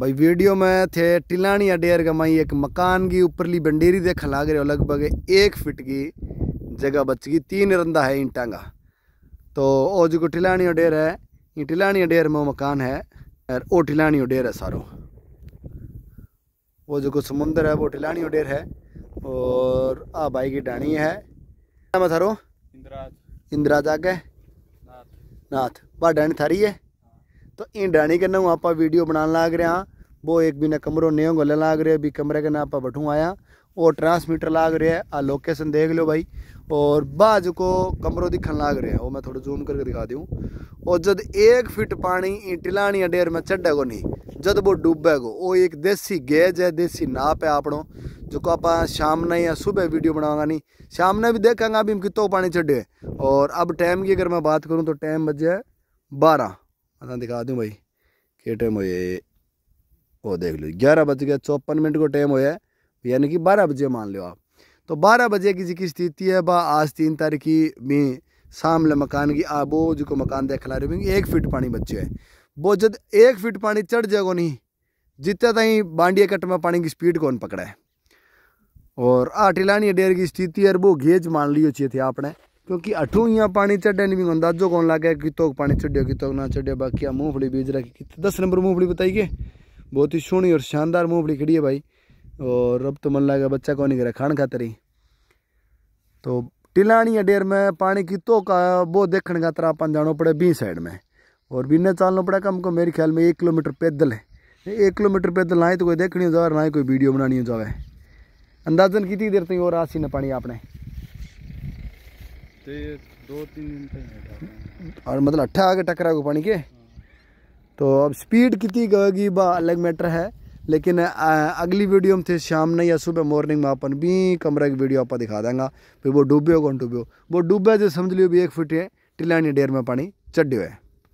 भाई वीडियो में थे टिलानी अडेर माई एक मकान की ऊपरली बंडेरी देखा लाग रहे हो लगभग एक फिट की जगह बच गई तीन रंदा है ईंटा का तो वो जो टिलानी अडेर है ये टिलानी अडेर में मकान है और वो टिलानी अडेर है सारो वो जो समुंदर है वो टिलानी अडेर है और आ भाई की डाणी है नाम है इंदिराज इंदिराज आगे नाथ नाथ वह डाणी थारी है तो ईंडाणी के ना आप वीडियो बनाने लाग रहे हैं वो एक बिना कमरों ने गले लाग रहे भी कमरे के ना आप बैठू आया और ट्रांसमीटर लाग रहे है आ लोकेशन देख लो भाई और बाज को कमरों दिखन लाग रहे हैं वो मैं थोड़ा जूम करके दिखा दूँ और जब एक फिट पानी टिलानी डेर में चढ़ेगो नहीं जब वो डूबेगो वो एक देसी गेज है देसी नाप है आपों जो को आप शाम ने या सुबह वीडियो बनावा नहीं शाम ने भी देखेंगे अभी कितों पानी चढ़े और अब टाइम की अगर मैं बात करूँ तो टाइम बजे बारह असा दिखा दूँ भाई क्या टाइम होया ये वो देख लो ग्यारह बज गया चौपन मिनट को टाइम होया यानी कि बारह बजे मान लो आप तो बारह बजे की जी की स्थिति है बा आज तीन तारीख की में सामने मकान की आ वो जो को मकान देख ला रहे एक फिट पानी बच्चे है वो जब एक फिट पानी चढ़ जाएगा नहीं जितने ताई बांडिया कट में पानी की स्पीड कौन पकड़ा है और आटिलानी डेर की स्थिति है वो गेज मान लियो चाहिए थे आपने क्योंकि अठू इं पानी चढ़े नहीं भी अजो कौन गया कि तो पानी चढ़ियो कि तो ना चढ़ियो बाकी मूंगफली बीज रखी दस नंबर मूंगफली बताइए बहुत ही सोहनी और शानदार मूँगफली खड़ी है भाई और अब तो मन लगा बच्चा कौन नहीं करा खान खातर ही तो टिलानी डेर में पानी की तो का वो देखने खातर अपन जाना पड़े बी साइड में और बिना चालना पड़ा कम को मेरे ख्याल में एक किलोमीटर पैदल है एक किलोमीटर पैदल ना ही तो कोई देखनी हो जाए ना ही कोई वीडियो बनानी हो जाए अंदाजन कितनी देर तीन और आसी ना पानी आपने दो तीन और मतलब अट्ठा आगे टकरा को पानी के तो अब स्पीड कितनी गएगी बा अलग मैटर है लेकिन अगली वीडियो में थे शाम नहीं या सुबह मॉर्निंग में अपन भी कमरे की वीडियो आप दिखा देंगे फिर वो डूबे हो कौन डूबे हो वो डूबे जो समझ लियो भी एक फुट है टिलानी डेर में पानी चढ़ियो है